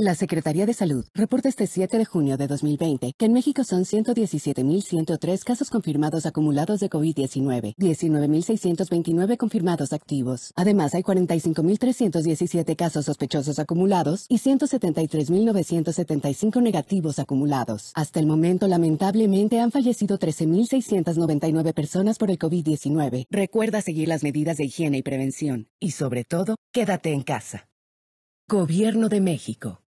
La Secretaría de Salud reporta este 7 de junio de 2020 que en México son 117.103 casos confirmados acumulados de COVID-19, 19.629 confirmados activos. Además, hay 45.317 casos sospechosos acumulados y 173.975 negativos acumulados. Hasta el momento, lamentablemente, han fallecido 13.699 personas por el COVID-19. Recuerda seguir las medidas de higiene y prevención. Y sobre todo, quédate en casa. Gobierno de México.